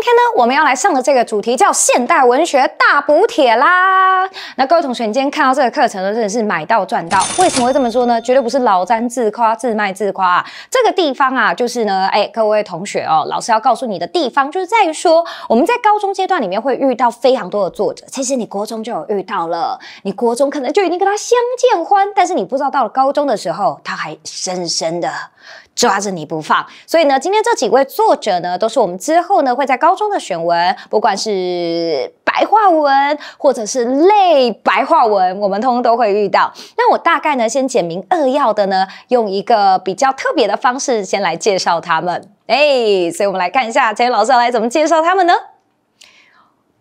今天呢，我们要来上的这个主题叫现代文学大补帖啦。那各位同学，你今天看到这个课程，呢，真的是买到赚到。为什么会这么说呢？绝对不是老詹自夸自卖自夸。这个地方啊，就是呢，哎，各位同学哦，老师要告诉你的地方，就是在于说，我们在高中阶段里面会遇到非常多的作者。其实你国中就有遇到了，你国中可能就已经跟他相见欢，但是你不知道到了高中的时候，他还深深的抓着你不放。所以呢，今天这几位作者呢，都是我们之后呢会在高高中的选文，不管是白话文或者是类白话文，我们通通都会遇到。那我大概呢，先简明扼要的呢，用一个比较特别的方式，先来介绍他们。哎，所以我们来看一下，陈天老师要来怎么介绍他们呢？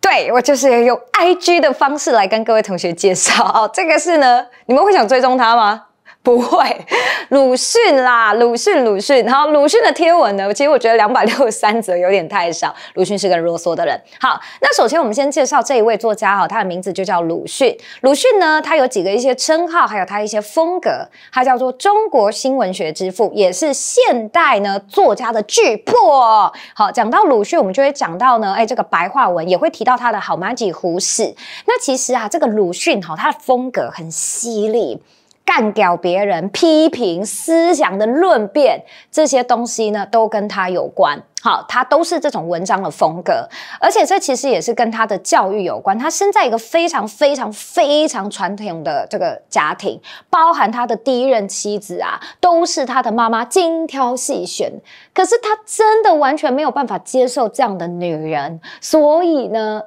对我就是用 IG 的方式来跟各位同学介绍。哦，这个是呢，你们会想追踪他吗？不会，鲁迅啦，鲁迅，鲁迅。好，鲁迅的贴文呢，其实我觉得两百六十三则有点太少。鲁迅是个啰嗦的人。好，那首先我们先介绍这一位作家哈，他的名字就叫鲁迅。鲁迅呢，他有几个一些称号，还有他一些风格，他叫做中国新文学之父，也是现代呢作家的巨擘。好，讲到鲁迅，我们就会讲到呢，哎，这个白话文也会提到他的好妈几胡适。那其实啊，这个鲁迅哈，他的风格很犀利。干掉别人、批评、思想的论辩，这些东西呢，都跟他有关。好，他都是这种文章的风格，而且这其实也是跟他的教育有关。他生在一个非常非常非常传统的这个家庭，包含他的第一任妻子啊，都是他的妈妈精挑细选。可是他真的完全没有办法接受这样的女人，所以呢。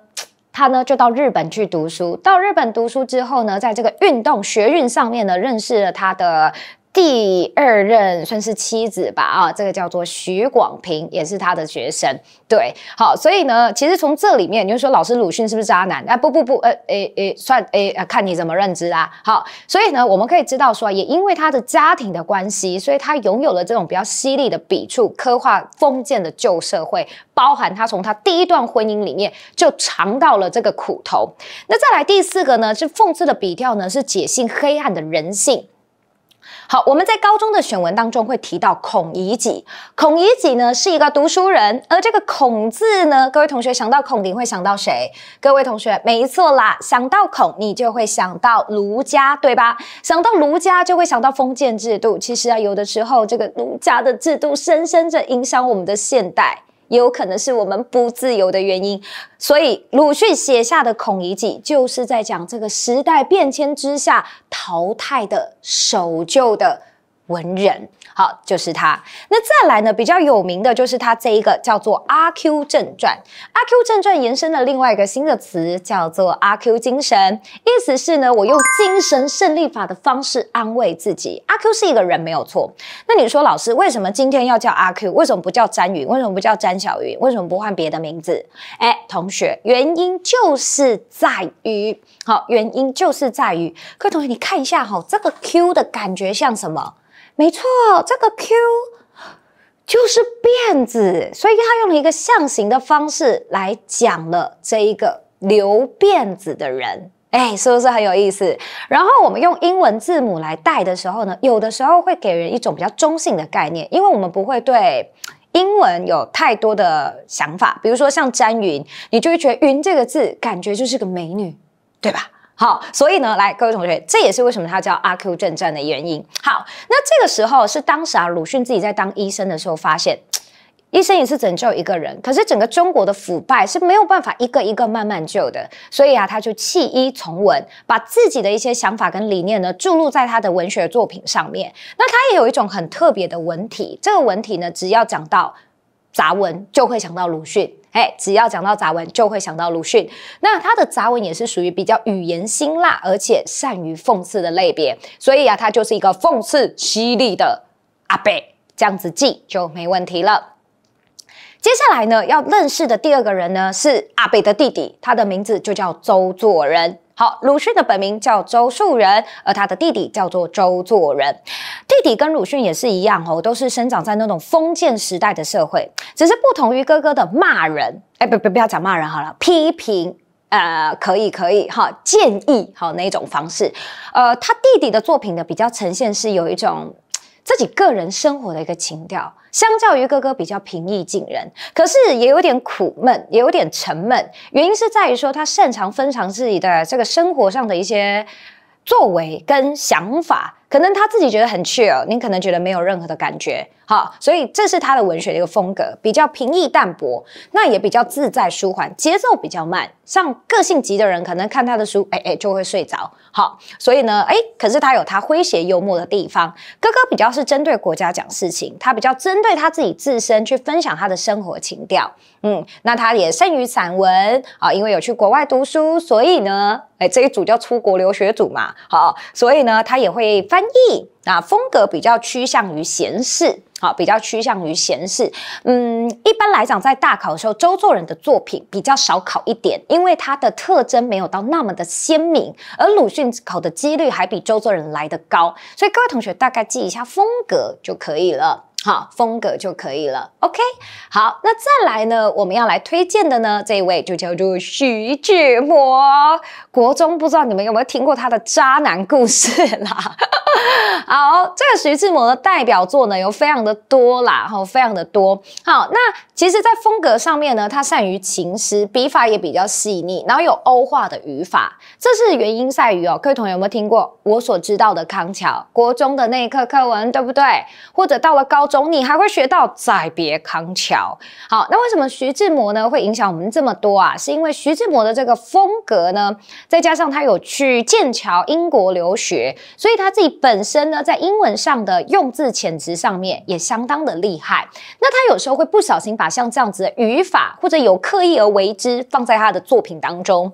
他呢就到日本去读书，到日本读书之后呢，在这个运动学运上面呢，认识了他的。第二任算是妻子吧，啊，这个叫做徐广平，也是他的学生，对，好，所以呢，其实从这里面，你就说老师鲁迅是不是渣男啊？不不不，呃，诶诶，算，诶啊，看你怎么认知啦。好，所以呢，我们可以知道说，也因为他的家庭的关系，所以他拥有了这种比较犀利的笔触，刻画封建的旧社会，包含他从他第一段婚姻里面就尝到了这个苦头。那再来第四个呢，是讽刺的笔调呢，是解析黑暗的人性。好，我们在高中的选文当中会提到孔乙己。孔乙己呢是一个读书人，而这个“孔”字呢，各位同学想到“孔”你会想到谁？各位同学，没错啦，想到“孔”你就会想到儒家，对吧？想到儒家就会想到封建制度。其实啊，有的时候这个儒家的制度深深在影响我们的现代。也有可能是我们不自由的原因，所以鲁迅写下的《孔乙己》，就是在讲这个时代变迁之下淘汰的守旧的。文人好，就是他。那再来呢，比较有名的就是他这一个叫做《阿 Q 正传》。《阿 Q 正传》延伸了另外一个新的词叫做“阿 Q 精神”，意思是呢，我用精神胜利法的方式安慰自己。阿 Q 是一个人没有错。那你说老师为什么今天要叫阿 Q？为什么不叫詹云？为什么不叫詹小云？为什么不换别的名字？哎，同学，原因就是在于好，原因就是在于。各位同学，你看一下哈，这个 Q 的感觉像什么？没错，这个 Q 就是辫子，所以他用了一个象形的方式来讲了这一个留辫子的人，哎，是不是很有意思？然后我们用英文字母来带的时候呢，有的时候会给人一种比较中性的概念，因为我们不会对英文有太多的想法，比如说像“詹云”，你就会觉得“云”这个字感觉就是个美女，对吧？好，所以呢，来各位同学，这也是为什么他叫阿 Q 正传的原因。好，那这个时候是当时啊，鲁迅自己在当医生的时候发现，医生也是拯救一个人，可是整个中国的腐败是没有办法一个一个慢慢救的，所以啊，他就弃医从文，把自己的一些想法跟理念呢注入在他的文学作品上面。那他也有一种很特别的文体，这个文体呢，只要讲到。杂文就会想到鲁迅，哎，只要讲到杂文就会想到鲁迅。那他的杂文也是属于比较语言辛辣，而且善于讽刺的类别，所以啊，他就是一个讽刺犀利的阿北，这样子记就没问题了。接下来呢，要认识的第二个人呢是阿北的弟弟，他的名字就叫周作人。好，鲁迅的本名叫周树人，而他的弟弟叫做周作人。弟弟跟鲁迅也是一样哦，都是生长在那种封建时代的社会，只是不同于哥哥的骂人，哎，不不不要讲骂人好了，批评，呃，可以可以哈，建议哈，那一种方式？呃，他弟弟的作品呢，比较呈现是有一种。自己个人生活的一个情调，相较于哥哥比较平易近人，可是也有点苦闷，也有点沉闷。原因是在于说他擅长分享自己的这个生活上的一些作为跟想法，可能他自己觉得很 chill，你可能觉得没有任何的感觉。好，所以这是他的文学的一个风格，比较平易淡薄，那也比较自在舒缓，节奏比较慢。像个性急的人，可能看他的书，哎哎，就会睡着。好，所以呢，哎，可是他有他诙谐幽默的地方。哥哥比较是针对国家讲事情，他比较针对他自己自身去分享他的生活情调。嗯，那他也善于散文啊，因为有去国外读书，所以呢，哎，这一组叫出国留学组嘛。好，所以呢，他也会翻译。那风格比较趋向于闲适，好，比较趋向于闲适。嗯，一般来讲，在大考的时候，周作人的作品比较少考一点，因为他的特征没有到那么的鲜明，而鲁迅考的几率还比周作人来的高，所以各位同学大概记一下风格就可以了。好风格就可以了。OK，好，那再来呢？我们要来推荐的呢，这一位就叫做徐志摩。国中不知道你们有没有听过他的渣男故事啦？好，这个徐志摩的代表作呢，有非常的多啦，哈，非常的多。好，那其实，在风格上面呢，他善于情诗，笔法也比较细腻，然后有欧化的语法。这是原因在于哦，各位同学有没有听过？我所知道的康桥，国中的那一课课文，对不对？或者到了高。中你还会学到再别康桥。好，那为什么徐志摩呢会影响我们这么多啊？是因为徐志摩的这个风格呢，再加上他有去剑桥英国留学，所以他自己本身呢，在英文上的用字遣词上面也相当的厉害。那他有时候会不小心把像这样子的语法，或者有刻意而为之，放在他的作品当中。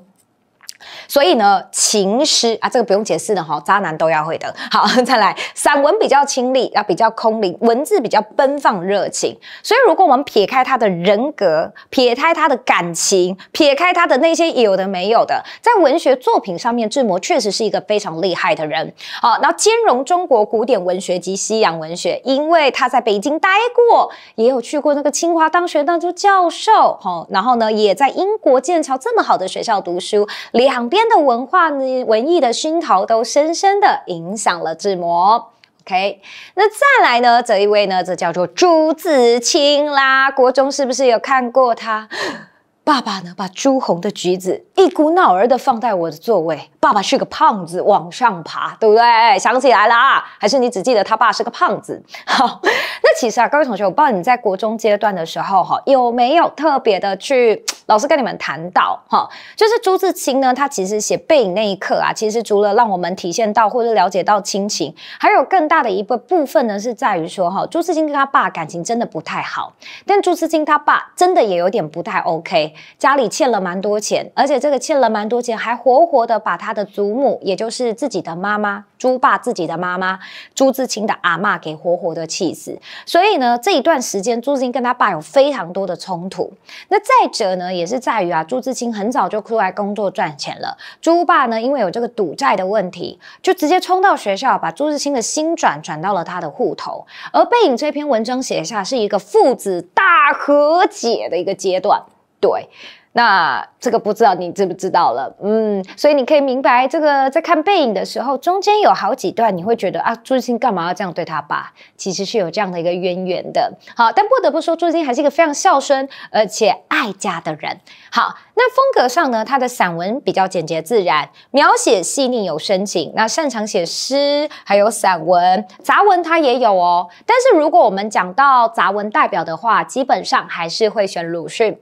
所以呢，情诗啊，这个不用解释的哈，渣男都要会的。好，再来，散文比较清丽，啊，比较空灵，文字比较奔放热情。所以，如果我们撇开他的人格，撇开他的感情，撇开他的那些有的没有的，在文学作品上面，志摩确实是一个非常厉害的人。好，然后兼容中国古典文学及西洋文学，因为他在北京待过，也有去过那个清华当学当过教授，哦，然后呢，也在英国剑桥这么好的学校读书，厉害。两边的文化呢、文艺的熏陶都深深的影响了志摩。OK，那再来呢，这一位呢，这叫做朱自清啦。国中是不是有看过他？爸爸呢，把朱红的橘子一股脑儿的放在我的座位。爸爸是个胖子，往上爬，对不对？想起来了啊？还是你只记得他爸是个胖子？好，那其实啊，各位同学，我不知道你在国中阶段的时候哈，有没有特别的去 老师跟你们谈到哈，就是朱自清呢，他其实写《背影》那一刻啊，其实除了让我们体现到或者了解到亲情，还有更大的一个部分呢，是在于说哈，朱自清跟他爸感情真的不太好，但朱自清他爸真的也有点不太 OK，家里欠了蛮多钱，而且这个欠了蛮多钱还活活的把他。的祖母，也就是自己的妈妈朱爸，自己的妈妈朱自清的阿妈，给活活的气死。所以呢，这一段时间，朱自清跟他爸有非常多的冲突。那再者呢，也是在于啊，朱自清很早就出来工作赚钱了。朱爸呢，因为有这个赌债的问题，就直接冲到学校，把朱自清的心转转到了他的户头。而《背影》这篇文章写下，是一个父子大和解的一个阶段。对。那这个不知道你知不知道了，嗯，所以你可以明白这个在看背影的时候，中间有好几段，你会觉得啊，朱志鑫干嘛要这样对他爸？其实是有这样的一个渊源的。好，但不得不说，朱志鑫还是一个非常孝顺而且爱家的人。好，那风格上呢，他的散文比较简洁自然，描写细腻有深情。那擅长写诗，还有散文、杂文，他也有哦。但是如果我们讲到杂文代表的话，基本上还是会选鲁迅。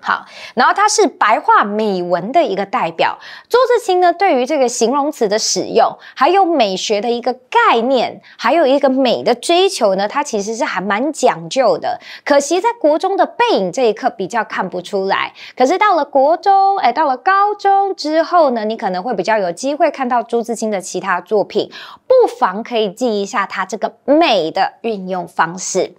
好，然后它是白话美文的一个代表。朱自清呢，对于这个形容词的使用，还有美学的一个概念，还有一个美的追求呢，他其实是还蛮讲究的。可惜在国中的《背影》这一刻比较看不出来，可是到了国中，哎，到了高中之后呢，你可能会比较有机会看到朱自清的其他作品，不妨可以记一下他这个美的运用方式。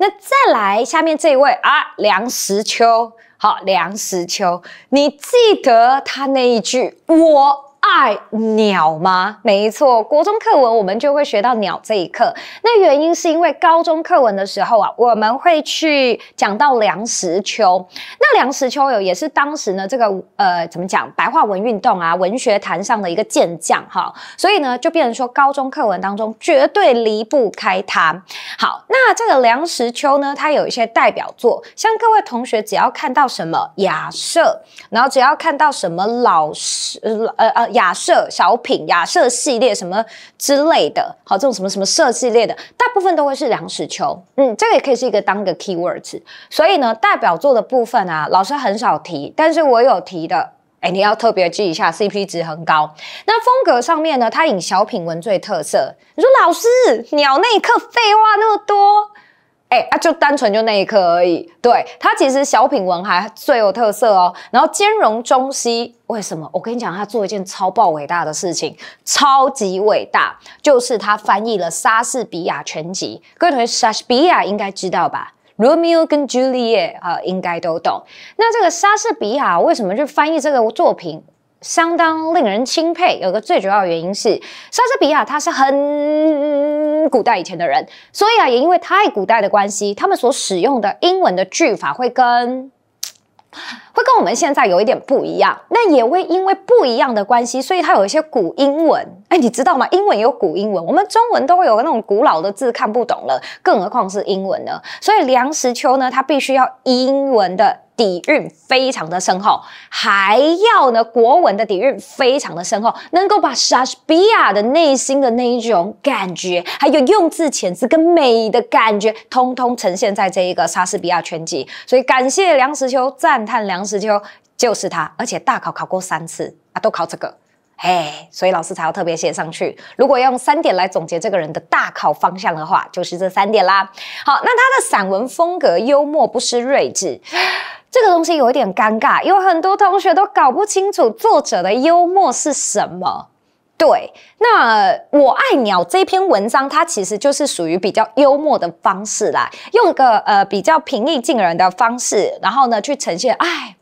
那再来下面这一位啊，梁实秋。好，梁实秋，你记得他那一句“我”。爱鸟吗？没错，国中课文我们就会学到鸟这一课。那原因是因为高中课文的时候啊，我们会去讲到梁实秋。那梁实秋有也是当时呢这个呃怎么讲白话文运动啊文学坛上的一个健将哈，所以呢就变成说高中课文当中绝对离不开他。好，那这个梁实秋呢，他有一些代表作，像各位同学只要看到什么雅舍，然后只要看到什么老师呃呃雅。亚瑟小品，亚瑟系列什么之类的，好，这种什么什么社系列的，大部分都会是梁实秋。嗯，这个也可以是一个当个 keywords。所以呢，代表作的部分啊，老师很少提，但是我有提的，哎，你要特别记一下，CP 值很高。那风格上面呢，它以小品文最特色。你说老师，鸟那一刻废话那么多。哎，啊，就单纯就那一刻而已。对，它其实小品文还最有特色哦。然后兼容中西，为什么？我跟你讲，他做一件超爆伟大的事情，超级伟大，就是他翻译了莎士比亚全集。各位同学，莎士比亚应该知道吧？罗密欧跟朱丽叶啊，应该都懂。那这个莎士比亚为什么去翻译这个作品？相当令人钦佩。有一个最主要的原因是，莎士比亚他是很古代以前的人，所以啊，也因为太古代的关系，他们所使用的英文的句法会跟。会跟我们现在有一点不一样，但也会因为不一样的关系，所以它有一些古英文。哎，你知道吗？英文有古英文，我们中文都会有那种古老的字看不懂了，更何况是英文呢？所以梁实秋呢，他必须要英文的底蕴非常的深厚，还要呢国文的底蕴非常的深厚，能够把莎士比亚的内心的那一种感觉，还有用字遣词跟美的感觉，通通呈现在这一个《莎士比亚全集》。所以感谢梁实秋，赞叹梁。当时就就是他，而且大考考过三次啊，都考这个，嘿，所以老师才要特别写上去。如果要用三点来总结这个人的大考方向的话，就是这三点啦。好，那他的散文风格幽默不失睿智，这个东西有一点尴尬，有很多同学都搞不清楚作者的幽默是什么。对，那我爱鸟这篇文章，它其实就是属于比较幽默的方式来用一个呃比较平易近人的方式，然后呢去呈现哎，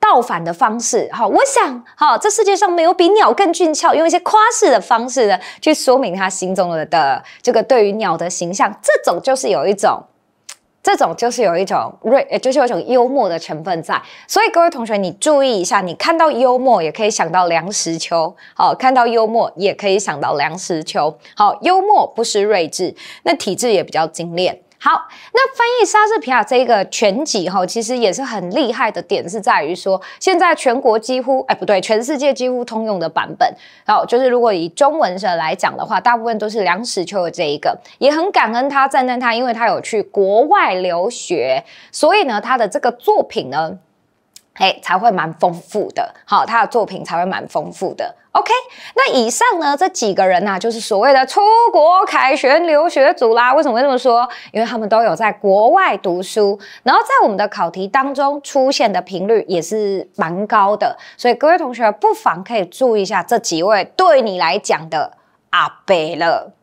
倒反的方式哈。我想哈，这世界上没有比鸟更俊俏，用一些夸饰的方式呢去说明他心中的的这个对于鸟的形象，这种就是有一种。这种就是有一种睿，就是有一种幽默的成分在。所以各位同学，你注意一下，你看到幽默也可以想到梁实秋，好，看到幽默也可以想到梁实秋，好，幽默不失睿智，那体制也比较精炼。好，那翻译莎士比亚这一个全集哈，其实也是很厉害的点，是在于说现在全国几乎，哎不对，全世界几乎通用的版本。好，就是如果以中文的来讲的话，大部分都是梁实秋的这一个，也很感恩他，赞叹他，因为他有去国外留学，所以呢，他的这个作品呢。哎，才会蛮丰富的，好，他的作品才会蛮丰富的。OK，那以上呢这几个人呢，就是所谓的出国凯旋留学组啦。为什么会这么说？因为他们都有在国外读书，然后在我们的考题当中出现的频率也是蛮高的，所以各位同学不妨可以注意一下这几位对你来讲的阿贝了。